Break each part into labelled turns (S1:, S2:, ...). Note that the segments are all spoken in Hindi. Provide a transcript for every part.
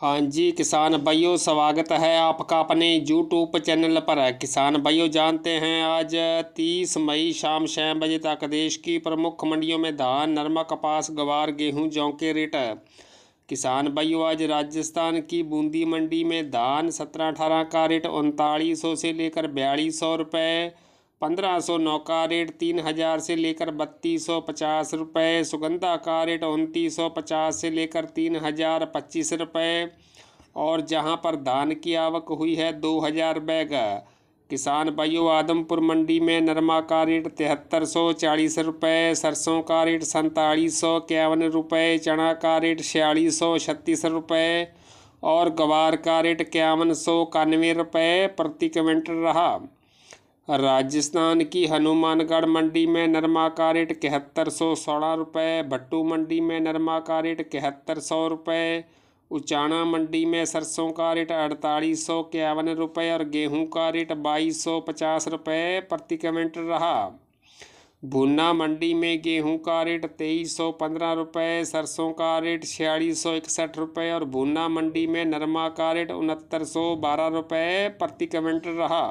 S1: हाँ जी किसान भाइयों स्वागत है आपका अपने यूट्यूब चैनल पर किसान भाइयों जानते हैं आज तीस मई शाम छः बजे तक देश की प्रमुख मंडियों में धान नरमा कपास गवार गेहूं जौ के रेट किसान भाइयों आज राजस्थान की बूंदी मंडी में धान सत्रह अठारह का रेट उनतालीस सौ से लेकर बयालीस सौ रुपये पंद्रह सौ नौ का रेट तीन हज़ार से लेकर बत्तीस सौ पचास रुपये सुगंधा का रेट उनतीस सौ पचास से लेकर तीन हज़ार पच्चीस रुपये और जहां पर धान की आवक हुई है दो हज़ार बैग किसान भाइयों आदमपुर मंडी में नरमा का रेट तिहत्तर सौ चालीस रुपये सरसों का रेट सैंतालीस सौ इक्यावन रुपये चना का रेट छियालीस सौ छत्तीस रुपये और गवार का रेट इक्यावन सौ इक्यानवे रुपये प्रति क्विंटल रहा राजस्थान की हनुमानगढ़ मंडी में नरमा का रेट इकहत्तर सौ सोलह रुपये भट्टू मंडी में नरमा का रेट इकहत्तर सौ रुपये उचाना मंडी में सरसों का रेट अड़तालीस सौ इक्यावन रुपये और गेहूं का रेट बाईस सौ पचास रुपये प्रति क्विंटल रहा भुना मंडी में गेहूं का रेट तेईस सौ पंद्रह रुपये सरसों का रेट छियालीस सौ इकसठ रुपये और भुना मंडी में नरमा का रेट उनहत्तर सौ बारह रुपये प्रति क्विंटल रहा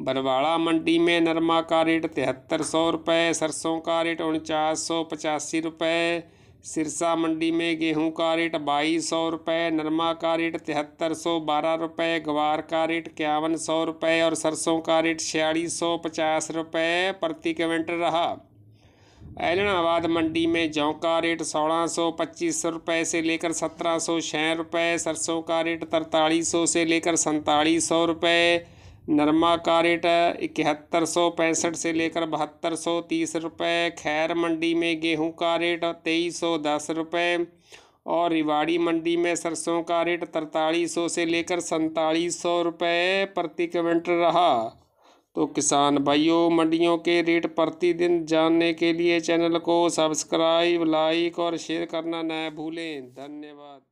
S1: बरवाड़ा मंडी में नरमा का रेट तिहत्तर सौ रुपये सरसों का रेट उनचास सौ पचासी रुपये सिरसा मंडी में गेहूं का रेट बाईस सौ रुपये नरमा का रेट तिहत्तर सौ बारह रुपये ग्वार का रेट इक्यावन सौ रुपये और सरसों का रेट छियालीस सौ पचास रुपये प्रति क्विंटल रहा एलनाबाद मंडी में जौ का रेट सोलह सौ पच्चीस रुपये से लेकर सत्रह सौ छः रुपये सरसों का रेट तरतालीस सौ से लेकर सैंतालीस सौ रुपये नरमा रेट इकहत्तर सौ पैंसठ से लेकर बहत्तर सौ तीस रुपये खैर मंडी में गेहूं का रेट तेईस सौ दस रुपये और रिवाड़ी मंडी में सरसों का रेट तरतालीस सौ से लेकर सैतालीस सौ रुपये प्रति क्विंटल रहा तो किसान भाइयों मंडियों के रेट प्रतिदिन जानने के लिए चैनल को सब्सक्राइब लाइक और शेयर करना न भूलें धन्यवाद